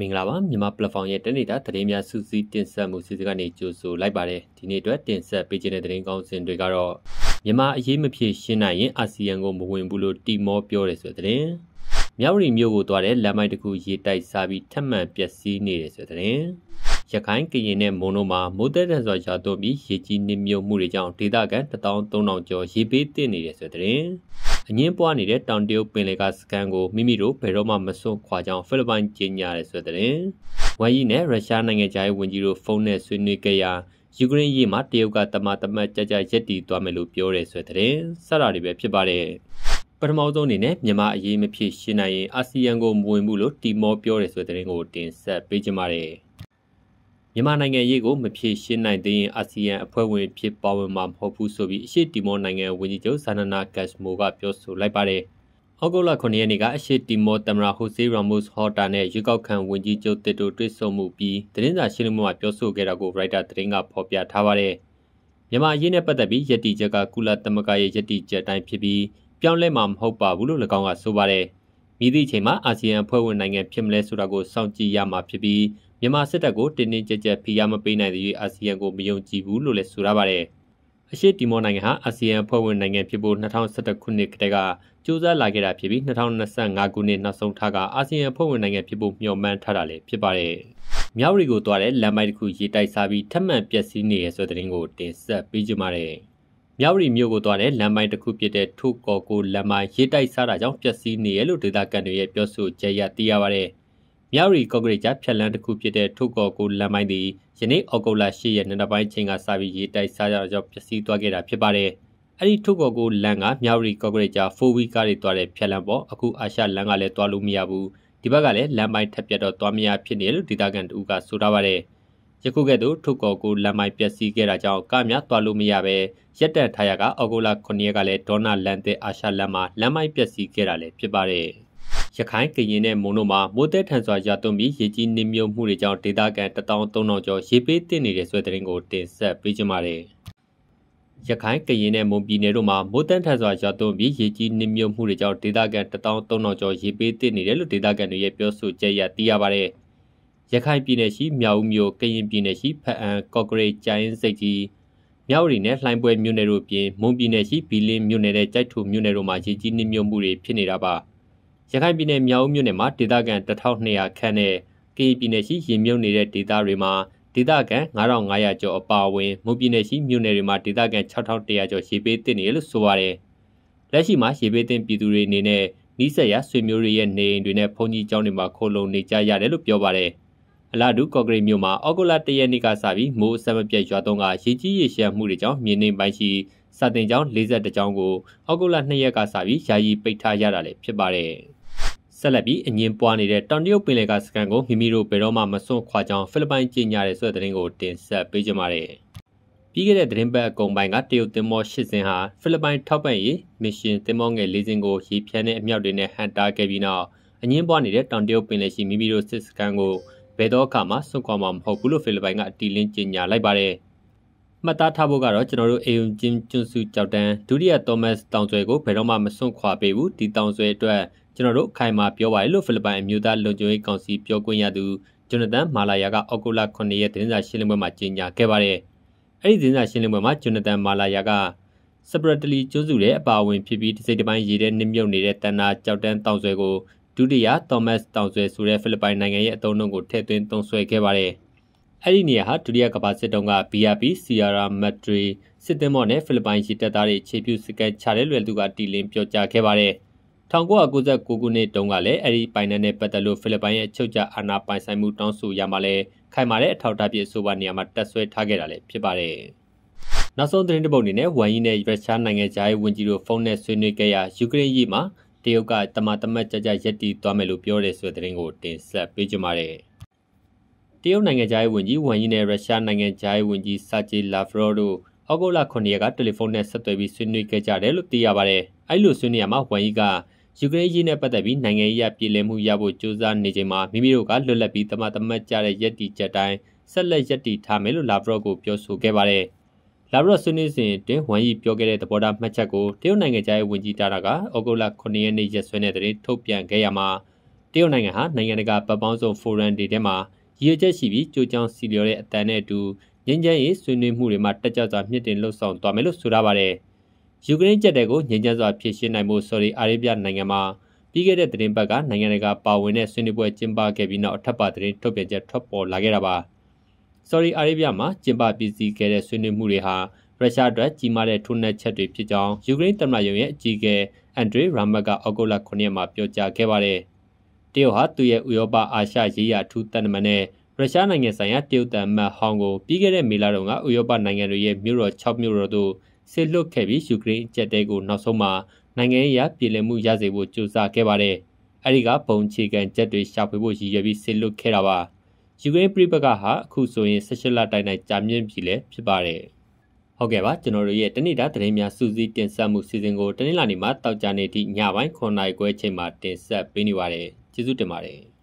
မင်္ဂလာပါမြန်မာ platform ရဲ့တနေ့တာသတင်းများစုစည်းတင်ဆက်မှုစီစဉ်ကနေကြိုဆိုလိုက်ပါတယ်ဒီနေ့အတွက်တင်ဆက်ပေးခြင်းတဲ့သတင်းကောင်းစင်တွေကတော့မြန်မာအရေးမဖြစ်ရှင်းနိုင်ရင်အာဆီယံကိုမဝင်ဘူးလို့တီမောပြောတယ်ဆိုတဲ့သတင်းမြောက်ရီမြို့ကိုသွားတဲ့လမ်းမိုက်တစ်ခုရေတိုက်စားပြီးထပ်မံပျက်စီးနေတယ်ဆိုတဲ့သတင်းရခိုင်ကရင်နဲ့မွန်တို့မှာမိုးတဲတဲ့စွာရာသွန်းပြီးရေကြီးနှမြုပ်မှုတွေကြောင့်ဒေသခံ13000ကျော်ရေပေးတင်နေတယ်ဆိုတဲ့သတင်းအငင်းပွားနေတဲ့တောင်တရုတ်ပင်လယ်ကစကန်ကိုမိမိတို့ဘယ်တော့မှမစွန့်ခွာကြောင်းဖိလစ်ပိုင်ကြေညာတယ်ဆိုတဲ့တင်။ဝမ်ယီနဲ့ရုရှားနိုင်ငံခြားရေးဝန်ကြီးတို့ဖုန်းနဲ့ဆွေးနွေးခဲ့ရာယူကရိန်းရေးမှာတရုတ်ကတမတမတ်ကြကြရက်တီသွားမယ်လို့ပြောတယ်ဆိုတဲ့တင်။ဆက်တာတွေပဲဖြစ်ပါတယ်။ပထမဆုံးအနေနဲ့မြန်မာအရေးမဖြစ်ရှင်းနိုင်ရင်အာဆီယံကိုမဝင်ဘူးလို့တီမောပြောတယ်ဆိုတဲ့တင်ကိုတင်ဆက်ပေးကြပါမယ်။မြန်မာနိုင်ငံရေးကိုမဖြေရှင်းနိုင်သေးရင်အာဆီယံအဖွဲ့ဝင်ဖြစ်ပါဝင်မှာမဟုတ်ဘူးဆိုပြီးအရှေ့တီမောနိုင်ငံဝန်ကြီးချုပ်ဇာနနာကက်စမိုကပြောဆိုလိုက်ပါတယ်။အောက်တိုဘာ9ရက်နေ့ကအရှေ့တီမောသမရာဟိုဆေးရာမို့စ်ဟော်တာနဲ့ရွေးကောက်ခံဝန်ကြီးချုပ်တစ်တို့တွေ့ဆုံမှုပြီးသတင်းစာရှင်းလင်းပွဲမှာပြောဆိုခဲ့တာကိုရိုက်တာသတင်းကဖော်ပြထားပါတယ်။မြန်မာရေးနဲ့ပတ်သက်ပြီးယက်တီချက်ကကုလသမဂ္ဂရဲ့ယက်တီချက်တိုင်းဖြစ်ပြီးပြောင်းလဲမှာမဟုတ်ပါဘူးလို့၎င်းကဆိုပါတယ်။မိသည့်အချိန်မှာအာဆီယံအဖွဲ့ဝင်နိုင်ငံဖြစ်မလဲဆိုတာကိုစောင့်ကြည့်ရမှာဖြစ်ပြီးမြန်မာစစ်တပ်ကိုတင်းတင်းကြပ်ကြပ်ဖိအားမပေးနိုင်သေး၍အာဆီယံကိုမယုံကြည်ဘူးလို့လည်းဆိုရပါတယ်။အရှေ့တီမောနိုင်ငံဟာအာဆီယံဖွဲ့ဝင်နိုင်ငံဖြစ်ဖို့2011ခုနှစ်ကတည်းကကြိုးစားလာခဲ့တာဖြစ်ပြီး2025ခုနှစ်နောက်ဆုံးထားကအာဆီယံဖွဲ့ဝင်နိုင်ငံဖြစ်ဖို့မျှော်မှန်းထားတာလည်းဖြစ်ပါတယ်။မြောက်ရီကိုသွားတဲ့လမ်းမိုက်တစ်ခုရေတိုက်စားပြီးထပ်မံပျက်စီးနေရဆိုတဲ့တင်ကိုတင်ဆက်ပေးကြပါမယ်။မြောက်ရီမြို့ကိုသွားတဲ့လမ်းမိုင်းတစ်ခုဖြစ်တဲ့ထုကော်ကိုလမ်းမိုင်းရေးတိုက်စားတာကြောင့်ပျက်စီးနေရလို့ဒေသခံတွေရဲ့ပြောဆိုချက်ရသိရပါတယ်။မြရီကော့ကရစ်ကြားဖြတ်လန်းတစ်ခုဖြစ်တဲ့ထုတ်ကော်ကိုလမ်းပိုင်းသည်ယနေ့ဩဂုတ်လ၈ရက်နေ့နောက်ပိုင်းချိန်ကစပြီးရေတိုက်စားကြကြောင့်ပျက်စီးသွားခဲ့တာဖြစ်ပါတယ်။အဲ့ဒီထုတ်ကော်ကိုလမ်းကမြရီကော့ကရစ်ကြား4 week ကားတွေသွားတဲ့ဖြတ်လန်းပေါ်အခုအာရှလမ်းကလည်းသွားလို့မရဘူး။ဒီဘက်ကလည်းလမ်းပိုင်းထပ်ပြတ်တော့သွားမရဖြစ်နေလို့ဒေသခံတူကဆိုထားပါတယ်။ယခုကဲ့သို့ထုတ်ကော်ကိုလမ်းပိုင်းပျက်စီးခဲ့တာကြောင့်ကားများသွားလို့မရပဲရက်တက်ထားရကဩဂုတ်လ9ရက်ကလည်းဒေါနာလန်တဲ့အာရှလမ်းမှာလမ်းပိုင်းပျက်စီးခဲ့တာလည်းဖြစ်ပါတယ်။ရခိုင်ကရင်နဲ့မုံတို့မှာမိုးတဲထန်စွာရာသွန်းပြီးရေကြီးနှိမ့်မြုပ်မှုတွေကြောင့်ဒေသခံ13000ကျော်ရေပေးတင်နေတဲ့ဆွဲသတင်းကိုတင်ဆက်ပေးကြပါမယ်။ရခိုင်ကရင်နဲ့မွန်ပြည်နယ်တို့မှာမိုးတန်းထန်စွာရာသွန်းပြီးရေကြီးနှိမ့်မြုပ်မှုတွေကြောင့်ဒေသခံ13000ကျော်ရေပေးတင်နေတယ်လို့ဒေသခံတွေရဲ့ပြောဆိုချက်အရသိရပါတယ်။ရခိုင်ပြည်နယ်ရှိမြောက်ဦးမြို့ကရင်ပြည်နယ်ရှိဖအံကော့ကရိတ်ကျိုင်းစိတ်ကြီးမြောက်ရီနဲ့လှိုင်းပွဲမြို့နယ်တို့အပြင်မွန်ပြည်နယ်ရှိဘီလင်းမြို့နယ်နဲ့ကြိုက်ထုမြို့နယ်တို့မှာရေကြီးနှိမ့်မြုပ်မှုတွေဖြစ်နေတာပါ။ရခိုင်ပြည်နယ်မြောက်ဦးမြို့နယ်မှာဒေသခံ1200ခန့်နဲ့ကရင်ပြည်နယ်ရှိရင်မြုပ်နေတဲ့ဒေသတွေမှာဒေသခံ9500ကျော်အပါအဝင်မွန်ပြည်နယ်ရှိမြို့နယ်တွေမှာဒေသခံ6100ကျော်ရေပေးတင်နေလို့ဆိုပါတယ်။လက်ရှိမှာရေပေးတင်ပြည်သူတွေအနေနဲ့နီးစပ်ရာဆွေမျိုးတွေရဲ့နေအိမ်တွေနဲ့ဘုံကြီးကျောင်းတွေမှာခိုလုံနေကြရတယ်လို့ပြောပါတယ်။အလာဒူကော့ဂရိတ်မြို့မှာ အော်ဂိုလာတရက်နေ့ကစပြီးမိုးအဆက်မပြတ်ရွာသွန်းကရေကြီးရေရှမ်းမှုတွေကြောင့်မြေနေပိုင်းရှိစာတင်ကျောင်း42ကျောင်းကိုအော်ဂိုလာ2ရက်ကစပြီးယာယီပိတ်ထားရတာလည်းဖြစ်ပါတယ်။ဆက်လက်ပြီးအငင်းပွားနေတဲ့တောင်တရုတ်ပင်လယ်ကစကန်ကိုမိမိတို့ဘယ်တော့မှမစွန့်ခွာကြောင်းဖိလစ်ပိုင်ကြေညာတဲ့ဆွဲသတင်းကိုတင်ဆက်ပေးကြပါရစေ။ပြီးခဲ့တဲ့သတင်းပတ်အကုန်ပိုင်းကတရုတ်တင်မော၈စင်ဟာဖိလစ်ပိုင်ထောက်ပံ့ရေးမစ်ရှင်တင်မောငယ်၄စင်ကိုရေဖြန်းတဲ့အမြောက်တွေနဲ့ဟန်တာခဲ့ပြီးနောက်အငင်းပွားနေတဲ့တောင်တရုတ်ပင်လယ်ရှိမိမိတို့စစ်စကန်ကိုဘယ်တော့မှစွန့်ခွာမှာမဟုတ်ဘူးလို့ဖိလစ်ပိုင်ကအတီလင်းကြေညာလိုက်ပါတယ်။မှတ်သားထားဖို့ကတော့ကျွန်တော်တို့အေယွန်ဂျင်ကျွန်းစုကြောက်တန်းဒုတိယသောမတ်တောင်ဆွဲကိုဘယ်တော့မှမစွန့်ခွာပေးဘူးဒီတောင်ဆွဲအတွက်ကျွန်တော်တို့အခိုင်အမာပြောပါတယ်လို့ဖိလစ်ပိုင်အမျိုးသားလုံခြုံရေးကောင်စီပြောခွင့်ရသူဂျွနသန်မာလာယာကအော်ဂိုလာ9ရက်သတင်းစာရှင်းလင်းပွဲမှာကြေညာခဲ့ပါတယ်။အဲဒီသတင်းစာရှင်းလင်းပွဲမှာဂျွနသန်မာလာယာကစပရတလီကျွန်းစုရဲ့အပါအဝင်ဖြစ်ပြီးတစ်စိတ်တစ်ပိုင်းရေထဲနှမြုပ်နေတဲ့တန်နာကြောက်တန်းတောင်ဆွဲကိုဒုတိယသောမတ်တောင်ဆွဲဆိုတဲ့ဖိလစ်ပိုင်နိုင်ငံရဲ့အသုံးအနှုန်းကိုထည့်သွင်းသုံးဆွဲခဲ့ပါတယ်။အဲဒီနေရာဟာဒုတိယကမ္ဘာစစ်တုန်းက BRP Sierra Madre စစ်သင်္ဘောနဲ့ဖိလစ်ပိုင်ရေတပ်သားတွေခြေပြုစကန်ချတယ်လွယ်သူကတီလင်းပြောကြားခဲ့ပါတယ်။1999ခုနှစ်တုန်းကလည်းအဲဒီပိုင်နယ်နဲ့ပတ်သက်လို့ဖိလစ်ပိုင်ရဲ့ချုပ်ကြအာဏာပိုင်ဆိုင်မှုတောင်းဆိုရမှာလဲခိုင်မာတဲ့အထောက်အထားပြဆိုပါနေရာမှာတက်ဆွဲထားခဲ့တာလည်းဖြစ်ပါတယ်။နောက်ဆုံးသတင်းတစ်ပုဒ်အနေနဲ့ဝမ်ယီနဲ့ရုရှားနိုင်ငံသားရဲ့ဝန်ကြီးတို့ဖုန်းနဲ့ဆွေးနွေးခဲ့ရာယူကရိန်းရေးမှာတရုတ်ကတမတမတ်ကြကြရက်တီသွားမယ်လို့ပြောတဲ့ဆိုတဲ့သတင်းကိုတင်ဆက်ပေးကြပါရစေ။တရုတ်နိုင်ငံသားရဲ့ဝန်ကြီးဝမ်ယီနဲ့ရုရှားနိုင်ငံသားရဲ့ဝန်ကြီးစာဂျီလာဖရောတို့အောက်တိုဘာ9ရက်ကတယ်လီဖုန်းနဲ့ဆက်သွယ်ပြီးဆွေးနွေးခဲ့ကြတယ်လို့သိရပါတယ်။အဲလိုဆွေးနွေးရမှာဝမ်ယီကယူကရိန်းရေးနဲ့ပတ်သက်ပြီးနိုင်ငံရေးအပြည်လည်မှုရဖို့ကြိုးစားနေချိန်မှာမိမိတို့ကလွတ်လပ်ပြီးတမတမတ်ကြတဲ့ယက်တီချက်တိုင်းဆက်လက်ယက်တီထားမယ်လို့လာဗရော့ကိုပြောဆိုခဲ့ပါတယ်။လာဗရော့ဆွေးနွေးစဉ်အတွင်းဝမ်ရီပြောခဲ့တဲ့သဘောထားမှတ်ချက်ကိုတရုတ်နိုင်ငံသားရဲ့ဝန်ကြီးတာတာကဩဂုတ်လ9ရက်နေ့ရက်စွဲနဲ့တရင်ထုတ်ပြန်ခဲ့ရမှာတရုတ်နိုင်ငံဟာနိုင်ငံတကာပတ်ပေါင်းစုံဖိုရမ်တွေထဲမှာရည်ရွယ်ချက်ရှိပြီးကြိုးကြောင်းစီလျော်တဲ့အတန်နဲ့အတူငြိမ်းချမ်းရေးဆွေးနွေးမှုတွေမှာတက်ကြွစွာမြင့်တင်လှုပ်ဆောင်သွားမယ်လို့ဆိုထားပါတယ်။ယူကရိန်းကျပ်တဲ့ကိုငြိမ်းချမ်းစွာဖြေရှင်းနိုင်ဖို့ဆော်ဒီအာရေဗျနိုင်ငံမှာပြီးခဲ့တဲ့သတင်းပတ်ကနိုင်ငံတကာပါဝင်တဲ့ဆွေးနွေးပွဲကျင်းပခဲ့ပြီးနောက်အထက်ပါသတင်းထုတ်ပြန်ချက်ထွက်ပေါ်လာခဲ့တာပါဆော်ဒီအာရေဗျမှာကျင်းပပြီးစီးခဲ့တဲ့ဆွေးနွေးမှုတွေဟာရုရှားအတွက်ကြီးမားတဲ့ထိုးနှက်ချက်တွေဖြစ်ကြောင်းယူကရိန်းသမ္မတရုံရဲ့အကြီးအကဲအန်ဒရီရာမတ်ကအောက်တိုဘာ9ရက်မှာပြောကြားခဲ့ပါတယ်။တရုတ်ဟာသူ့ရဲ့ဥရောပအာရှရေးရာအထူးတန်တမန်နဲ့ရုရှားနိုင်ငံဆိုင်ရာတရုတ်တန်မတ်ဟောင်းကိုပြီးခဲ့တဲ့မေလတုန်းကဥရောပနိုင်ငံတွေရဲ့မြို့တော်6မြို့တော်တို့စစ်လွတ်ခဲ့ပြီးယူကရိန်းကြက်တဲကိုနောက်ဆုံးမှာနိုင်ငံရေးအရပြည်လည်မှုရစေဖို့ကြိုးစားခဲ့ပါတယ်။အဲဒီကပုံချေကန်ကြက်တွေရှာဖွေဖို့ရည်ရွယ်ပြီးစစ်လွတ်ခဲ့တာပါ။ယူကရိန်းပြည်ပကဟာအခုဆိုရင်16လတိုင်းတိုင်းကြာမြင့်ပြီလေဖြစ်ပါတယ်။ဟုတ်ကဲ့ပါကျွန်တော်တို့ရဲ့တနေ့တာသတင်းများစူးစီးတင်ဆက်မှုစီစဉ်ကိုတနေ့လာနေ့မှာတောက်ကြနေ့ထိညပိုင်း9:00ခွဲချိန်မှာတင်ဆက်ပေးနေပါတယ်။ကျေးဇူးတင်ပါတယ်။